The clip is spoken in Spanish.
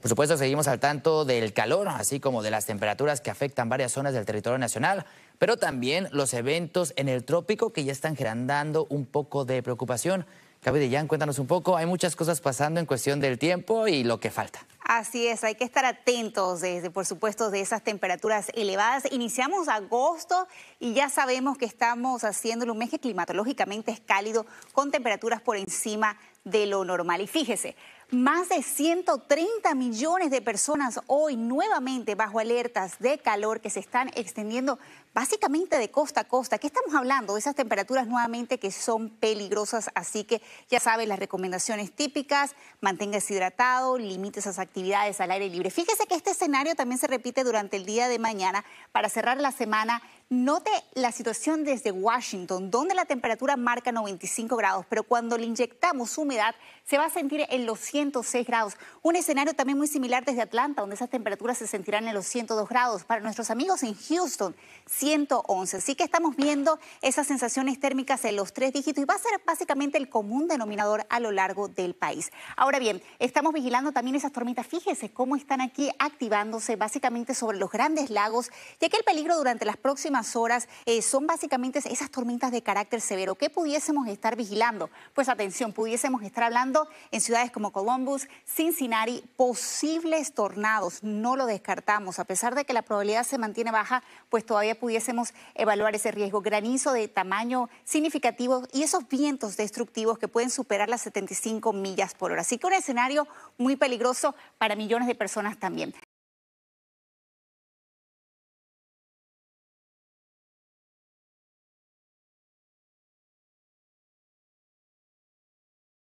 Por supuesto, seguimos al tanto del calor, así como de las temperaturas que afectan varias zonas del territorio nacional, pero también los eventos en el trópico que ya están generando un poco de preocupación. Cabe ya cuéntanos un poco, hay muchas cosas pasando en cuestión del tiempo y lo que falta. Así es, hay que estar atentos, desde, por supuesto, de esas temperaturas elevadas. Iniciamos agosto y ya sabemos que estamos haciendo un mes climatológicamente es cálido, con temperaturas por encima de lo normal. Y fíjese, más de 130 millones de personas hoy nuevamente bajo alertas de calor que se están extendiendo básicamente de costa a costa. ¿Qué estamos hablando? esas temperaturas nuevamente que son peligrosas, así que ya saben las recomendaciones típicas, manténgase hidratado, limite esas actividades al aire libre. Fíjese que este escenario también se repite durante el día de mañana para cerrar la semana. Note la situación desde Washington, donde la temperatura marca 95 grados, pero cuando le inyectamos humedad se va a sentir en los 100 grados. Un escenario también muy similar desde Atlanta, donde esas temperaturas se sentirán en los 102 grados. Para nuestros amigos en Houston, 111. Así que estamos viendo esas sensaciones térmicas en los tres dígitos y va a ser básicamente el común denominador a lo largo del país. Ahora bien, estamos vigilando también esas tormentas. Fíjese cómo están aquí activándose básicamente sobre los grandes lagos, ya que el peligro durante las próximas horas eh, son básicamente esas tormentas de carácter severo. ¿Qué pudiésemos estar vigilando? Pues atención, pudiésemos estar hablando en ciudades como Colombia, Columbus, Cincinnati, posibles tornados. No lo descartamos. A pesar de que la probabilidad se mantiene baja, pues todavía pudiésemos evaluar ese riesgo. Granizo de tamaño significativo y esos vientos destructivos que pueden superar las 75 millas por hora. Así que un escenario muy peligroso para millones de personas también.